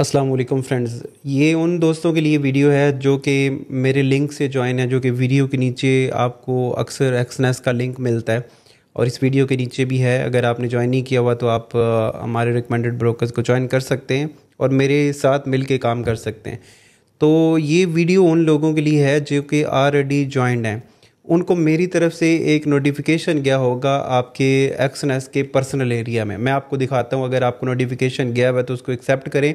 Aslam friends ये उन दोस्तों के लिए वीडियो है जो कि मेरे लिंक से ज्वाइन है जो कि वीडियो के नीचे आपको अक्सर एक्सनेस का लिंक मिलता है और इस वीडियो के नीचे भी है अगर आपने ज्वाइन नहीं किया हुआ तो आप हमारे रिकमेंडेड ब्रोकर्स को ज्वाइन कर सकते हैं और मेरे साथ मिल के काम कर सकते हैं तो ये वीडियो उन लोगों के लिए है जो कि ऑलरेडी ज्वाइंड हैं उनको मेरी तरफ से एक नोटिफिकेशन गया होगा आपके एक्सनेस के पर्सनल एरिया में मैं आपको दिखाता हूँ अगर आपको नोटिफिकेशन गया हुआ है तो उसको एक्सेप्ट करें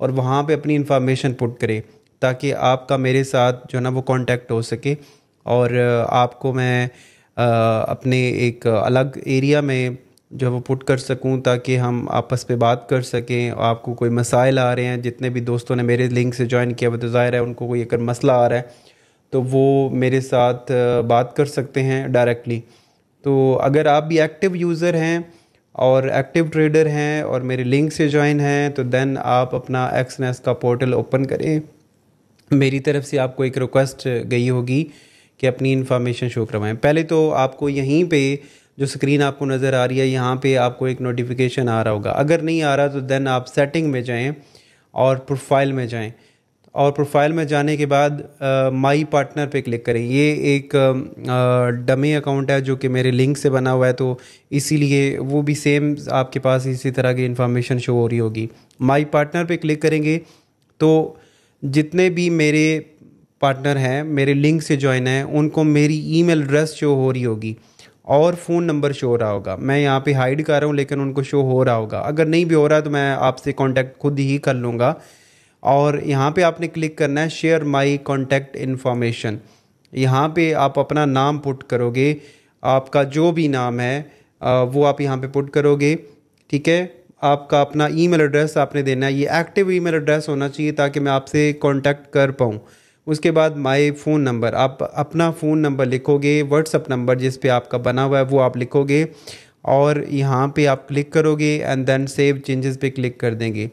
और वहाँ पे अपनी इन्फॉर्मेशन पुट करें ताकि आपका मेरे साथ जो है ना वो कांटेक्ट हो सके और आपको मैं अपने एक अलग एरिया में जो है वो पुट कर सकूँ ताकि हम आपस पर बात कर सकें आपको कोई मसाइल आ रहे हैं जितने भी दोस्तों ने मेरे लिंक से ज्वाइन किया वो तो ज़ाहिर है उनको कोई अगर मसला आ रहा है तो वो मेरे साथ बात कर सकते हैं डायरेक्टली तो अगर आप भी एक्टिव यूज़र हैं और एक्टिव ट्रेडर हैं और मेरे लिंक से ज्वाइन हैं तो देन आप अपना एक्सनेस का पोर्टल ओपन करें मेरी तरफ से आपको एक रिक्वेस्ट गई होगी कि अपनी इन्फॉर्मेशन शो करवाएं पहले तो आपको यहीं पे जो स्क्रीन आपको नज़र आ रही है यहाँ पे आपको एक नोटिफिकेशन आ रहा होगा अगर नहीं आ रहा तो देन आप सेटिंग में जाएं और प्रोफाइल में जाएं और प्रोफाइल में जाने के बाद माई पार्टनर पे क्लिक करें ये एक डमी अकाउंट है जो कि मेरे लिंक से बना हुआ है तो इसीलिए वो भी सेम आपके पास इसी तरह की इन्फॉर्मेशन शो हो रही होगी माई पार्टनर पे क्लिक करेंगे तो जितने भी मेरे पार्टनर हैं मेरे लिंक से ज्वाइन हैं उनको मेरी ईमेल एड्रेस शो हो रही होगी और फ़ोन नंबर शो हो रहा होगा मैं यहाँ पे हाइड कर रहा हूँ लेकिन उनको शो हो रहा होगा अगर नहीं भी हो रहा तो मैं आपसे कांटेक्ट खुद ही कर लूँगा और यहाँ पे आपने क्लिक करना है शेयर माई कॉन्टैक्ट इन्फॉर्मेशन यहाँ पे आप अपना नाम पुट करोगे आपका जो भी नाम है वो आप यहाँ पे पुट करोगे ठीक है आपका अपना ईमेल एड्रेस आपने देना है ये एक्टिव ईमेल एड्रेस होना चाहिए ताकि मैं आपसे कॉन्टैक्ट कर पाऊँ उसके बाद माय फ़ोन नंबर आप अपना फ़ोन नंबर लिखोगे व्हाट्सअप नंबर जिस पे आपका बना हुआ है वो आप लिखोगे और यहाँ पे आप क्लिक करोगे एंड देन सेव चेंजेस पे क्लिक कर देंगे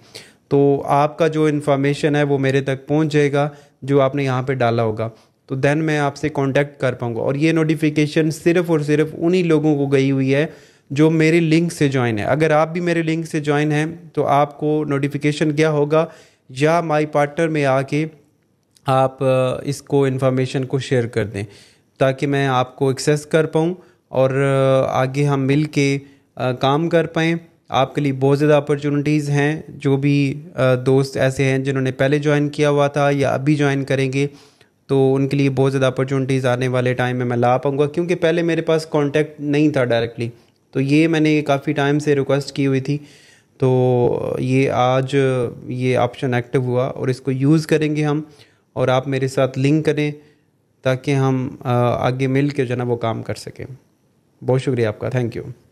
तो आपका जो इन्फॉर्मेशन है वो मेरे तक पहुंच जाएगा जो आपने यहाँ पे डाला होगा तो देन मैं आपसे कांटेक्ट कर पाऊँगा और ये नोटिफिकेशन सिर्फ़ और सिर्फ उन्हीं लोगों को गई हुई है जो मेरे लिंक से ज्वाइन है अगर आप भी मेरे लिंक से ज्वाइन हैं तो आपको नोटिफिकेशन क्या होगा या माई पार्टनर में आके आप इसको इन्फॉर्मेशन को शेयर कर दें ताकि मैं आपको एक्सेस कर पाऊँ और आगे हम मिल के काम कर पाएँ आपके लिए बहुत ज़्यादा अपॉर्चुनिटीज़ हैं जो भी दोस्त ऐसे हैं जिन्होंने पहले ज्वाइन किया हुआ था या अभी ज्वाइन करेंगे तो उनके लिए बहुत ज़्यादा अपॉर्चुनिटीज़ आने वाले टाइम में मैं ला पाऊँगा क्योंकि पहले मेरे पास कॉन्टैक्ट नहीं था डायरेक्टली तो ये मैंने काफ़ी टाइम से रिक्वेस्ट की हुई थी तो ये आज ये ऑप्शन एक्टिव हुआ और इसको यूज़ करेंगे हम और आप मेरे साथ लिंक करें ताकि हम आगे मिल के जो है ना वो काम कर सकें बहुत शुक्रिया आपका थैंक यू